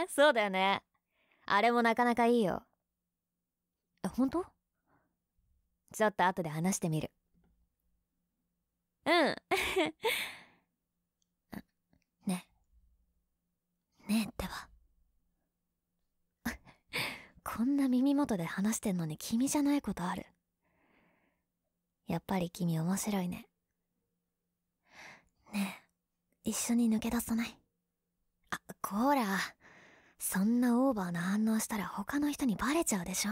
そうだよね。あれもなかなかいいよ。え、本当ちょっと後で話してみる。うん。ね。ねえってば。こんな耳元で話してんのに君じゃないことある。やっぱり君面白いね。ねえ、一緒に抜け出さないあ、こーら。そんなオーバーな反応したら他の人にバレちゃうでしょ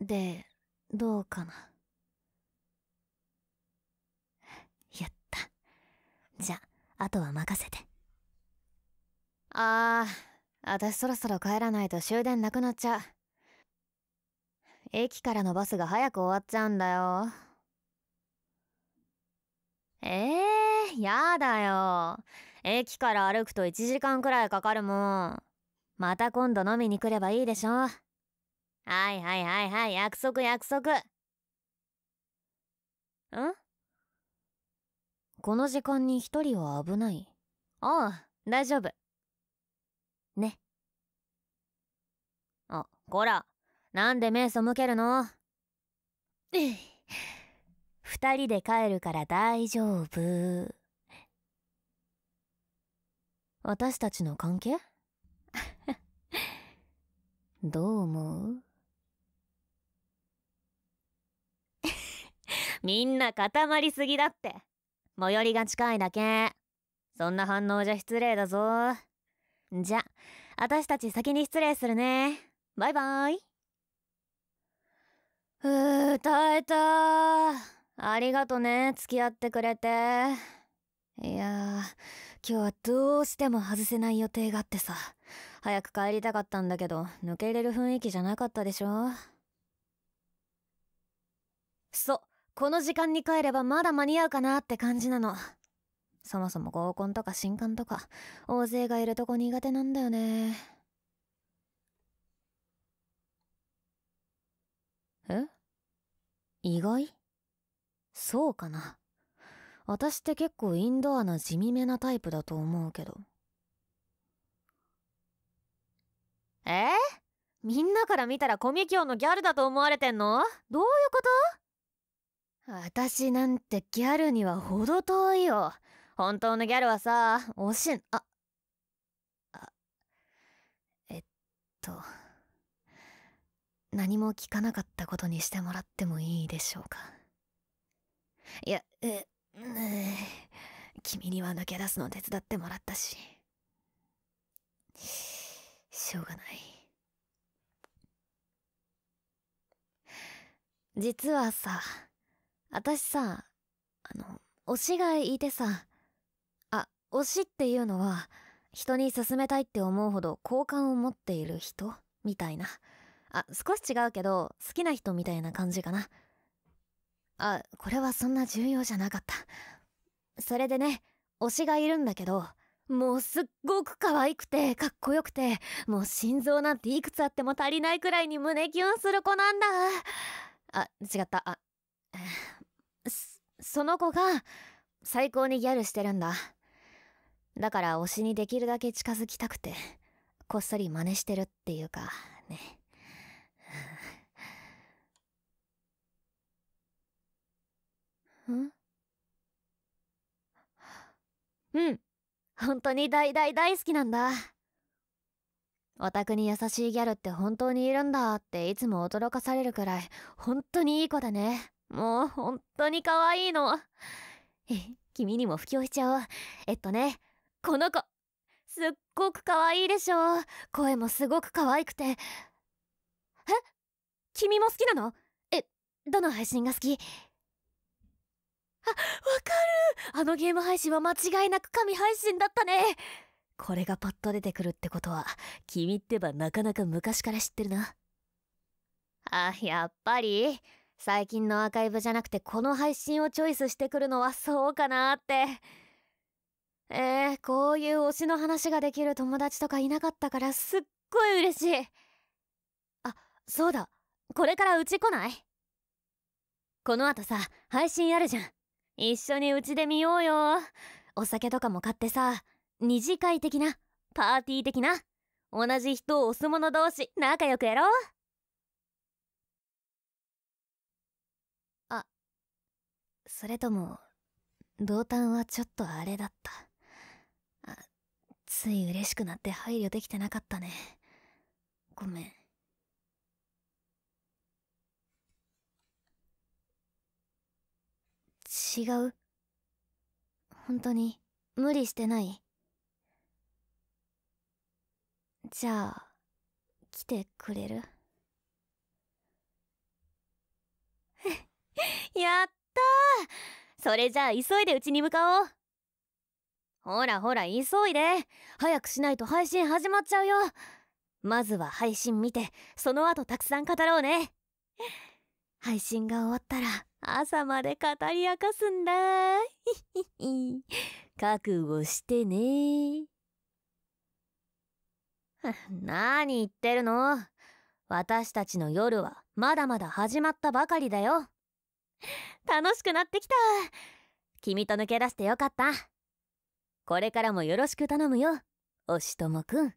でどうかなやったじゃあとは任せてああ私そろそろ帰らないと終電なくなっちゃう駅からのバスが早く終わっちゃうんだよえー、やだよ駅から歩くと1時間くらいかかるもん。また今度飲みに来ればいいでしょ。はいはいはいはい、約束約束。んこの時間に一人は危ない。ああ、大丈夫。ね。あ、こら、なんで目背けるの二人で帰るから大丈夫。私たちの関係 どう思う みんな固まりすぎだって最寄りが近いだけそんな反応じゃ失礼だぞじゃ私たち先に失礼するねバイバイうー耐えたありがとね付き合ってくれて。いやー、今日はどうしても外せない予定があってさ、早く帰りたかったんだけど、抜け入れる雰囲気じゃなかったでしょそう、この時間に帰ればまだ間に合うかなって感じなの。そもそも合コンとか新刊とか、大勢がいるとこ苦手なんだよね。え意外そうかな私って結構インドアな地味めなタイプだと思うけど。えー、みんなから見たらコミキオンのギャルだと思われてんのどういうこと私なんてギャルには程遠いよ。本当のギャルはさ、おしん、あ、あ、えっと、何も聞かなかったことにしてもらってもいいでしょうか。いや、え、君には抜け出すの手伝ってもらったししょうがない実はさ私さあの推しがいてさあ推しっていうのは人に勧めたいって思うほど好感を持っている人みたいなあ少し違うけど好きな人みたいな感じかなあこれはそんな重要じゃなかったそれでね推しがいるんだけどもうすっごく可愛くてかっこよくてもう心臓なんていくつあっても足りないくらいに胸キュンする子なんだあ違ったあその子が最高にギャルしてるんだだから推しにできるだけ近づきたくてこっそり真似してるっていうかねうん本当に大大大好きなんだオタクに優しいギャルって本当にいるんだっていつも驚かされるくらい本当にいい子だねもう本当に可愛いの君にも布教しちゃおうえっとねこの子すっごく可愛いでしょ声もすごく可愛くてえ君も好きなのえどの配信が好きあわあのゲーム配信は間違いなく神配信だったねこれがパッと出てくるってことは君ってばなかなか昔から知ってるなあやっぱり最近のアーカイブじゃなくてこの配信をチョイスしてくるのはそうかなってえー、こういう推しの話ができる友達とかいなかったからすっごい嬉しいあそうだこれからうち来ないこの後さ配信あるじゃん一緒にうちで見ようよお酒とかも買ってさ二次会的なパーティー的な同じ人を押す者同士仲良くやろうあそれとも同担はちょっとあれだったあつい嬉しくなって配慮できてなかったねごめん違う本当に無理してないじゃあ来てくれる やったそれじゃあ急いでうちに向かおうほらほら急いで早くしないと配信始まっちゃうよまずは配信見てその後たくさん語ろうね配信が終わったら朝まで語り明かすんだ。覚悟してね。何言ってるの私たちの夜はまだまだ始まったばかりだよ。楽しくなってきた。君と抜け出してよかった。これからもよろしく頼むよ、おしともくん。